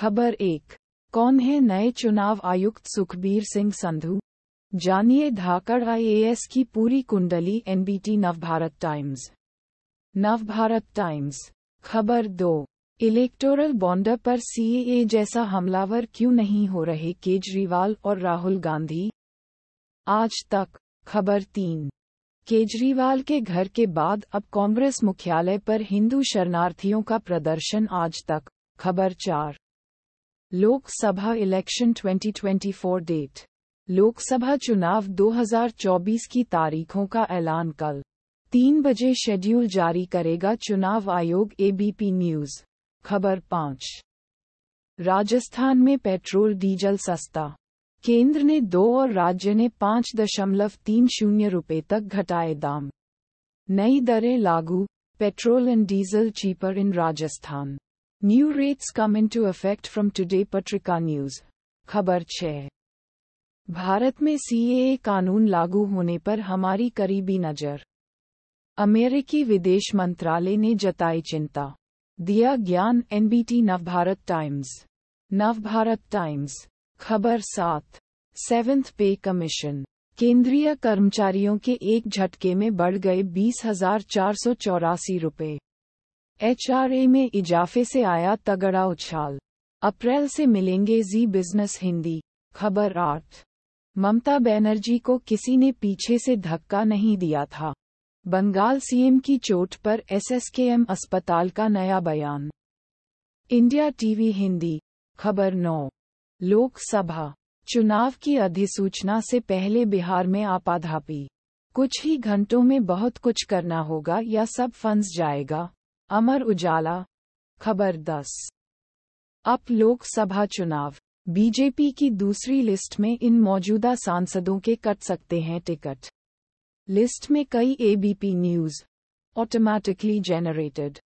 खबर एक कौन है नए चुनाव आयुक्त सुखबीर सिंह संधू जानिए धाकड़ आईएएस की पूरी कुंडली NBT Navbharat Times Navbharat Times खबर दो इलेक्टोरल बॉन्डर पर सीएए जैसा हमलावर क्यों नहीं हो रहे केजरीवाल और राहुल गांधी आज तक खबर तीन केजरीवाल के घर के बाद अब कांग्रेस मुख्यालय पर हिंदू शरणार्थियों का प्रदर्शन आज तक खबर चार लोकसभा इलेक्शन 2024 डेट लोकसभा चुनाव 2024 की तारीखों का ऐलान कल तीन बजे शेड्यूल जारी करेगा चुनाव आयोग एबीपी न्यूज खबर पाँच राजस्थान में पेट्रोल डीजल सस्ता केंद्र ने दो और राज्य ने पाँच दशमलव तीन शून्य रुपये तक घटाए दाम नई दरें लागू petrol and diesel cheaper in Rajasthan new rates come in to affect from today Patrika news खबर छः भारत में सीएए कानून लागू होने पर हमारी करीबी नजर अमेरिकी विदेश मंत्रालय ने जताई चिंता दिया ज्ञान NBT Navbharat Times Navbharat Times खबर सात सेवेंथ पे कमीशन केंद्रीय कर्मचारियों के एक झटके में बढ़ गए बीस हजार चार सौ चौरासी रुपये एचआरए में इजाफे से आया तगड़ा उछाल अप्रैल से मिलेंगे जी बिजनेस हिंदी खबर आठ ममता बैनर्जी को किसी ने पीछे से धक्का नहीं दिया था बंगाल सीएम की चोट पर एसएसकेएम अस्पताल का नया बयान इंडिया टीवी हिंदी खबर नौ लोकसभा चुनाव की अधिसूचना से पहले बिहार में आपाधापी कुछ ही घंटों में बहुत कुछ करना होगा या सब फंस जाएगा अमर उजाला खबर 10 अब लोकसभा चुनाव बीजेपी की दूसरी लिस्ट में इन मौजूदा सांसदों के कट सकते हैं टिकट लिस्ट में कई एबीपी न्यूज ऑटोमैटिकली जेनरेटेड